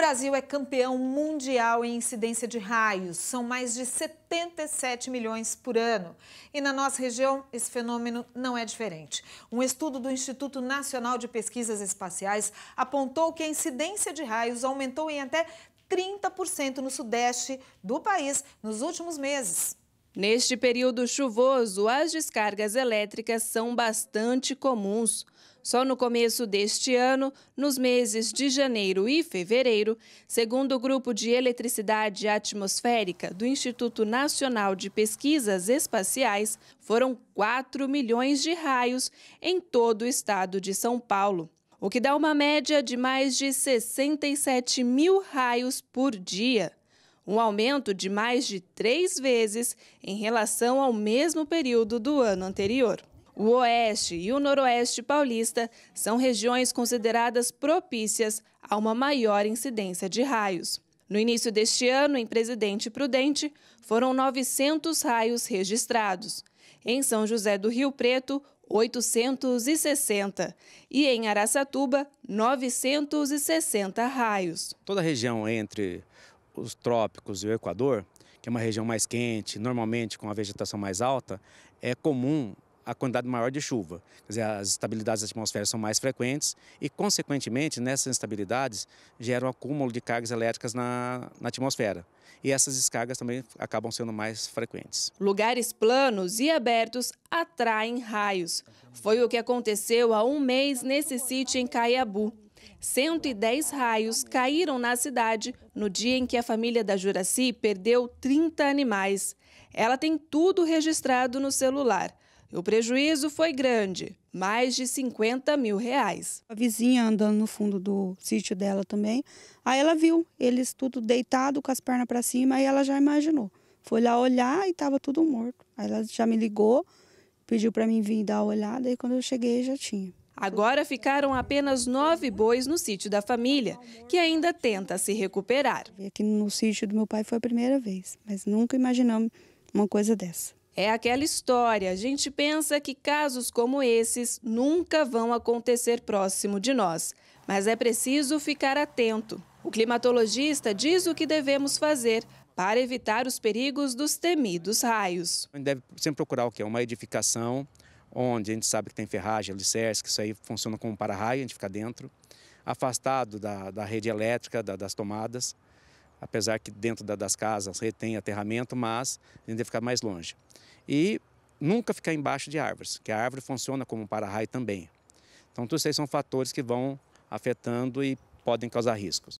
Brasil é campeão mundial em incidência de raios, são mais de 77 milhões por ano. E na nossa região, esse fenômeno não é diferente. Um estudo do Instituto Nacional de Pesquisas Espaciais apontou que a incidência de raios aumentou em até 30% no sudeste do país nos últimos meses. Neste período chuvoso, as descargas elétricas são bastante comuns. Só no começo deste ano, nos meses de janeiro e fevereiro, segundo o Grupo de Eletricidade Atmosférica do Instituto Nacional de Pesquisas Espaciais, foram 4 milhões de raios em todo o estado de São Paulo, o que dá uma média de mais de 67 mil raios por dia um aumento de mais de três vezes em relação ao mesmo período do ano anterior. O Oeste e o Noroeste paulista são regiões consideradas propícias a uma maior incidência de raios. No início deste ano, em Presidente Prudente, foram 900 raios registrados. Em São José do Rio Preto, 860 e em Araçatuba, 960 raios. Toda a região entre os trópicos e o Equador, que é uma região mais quente, normalmente com a vegetação mais alta, é comum a quantidade maior de chuva. Quer dizer, as estabilidades atmosfera são mais frequentes e, consequentemente, nessas instabilidades geram um acúmulo de cargas elétricas na, na atmosfera. E essas descargas também acabam sendo mais frequentes. Lugares planos e abertos atraem raios. Foi o que aconteceu há um mês nesse sítio em Caiabu. 110 raios caíram na cidade no dia em que a família da Juraci perdeu 30 animais. Ela tem tudo registrado no celular. O prejuízo foi grande, mais de 50 mil reais. A vizinha andando no fundo do sítio dela também, aí ela viu eles tudo deitado com as pernas para cima, aí ela já imaginou. Foi lá olhar e estava tudo morto. Aí ela já me ligou, pediu para mim vir dar uma olhada, e quando eu cheguei já tinha. Agora ficaram apenas nove bois no sítio da família, que ainda tenta se recuperar. Aqui no sítio do meu pai foi a primeira vez, mas nunca imaginamos uma coisa dessa. É aquela história. A gente pensa que casos como esses nunca vão acontecer próximo de nós, mas é preciso ficar atento. O climatologista diz o que devemos fazer para evitar os perigos dos temidos raios. A gente deve sempre procurar o que é uma edificação onde a gente sabe que tem ferragem, alicerce, que isso aí funciona como um para-raio, a gente fica dentro, afastado da, da rede elétrica, da, das tomadas, apesar que dentro da, das casas retém aterramento, mas a gente deve ficar mais longe. E nunca ficar embaixo de árvores, que a árvore funciona como um para-raio também. Então, todos esses são fatores que vão afetando e podem causar riscos.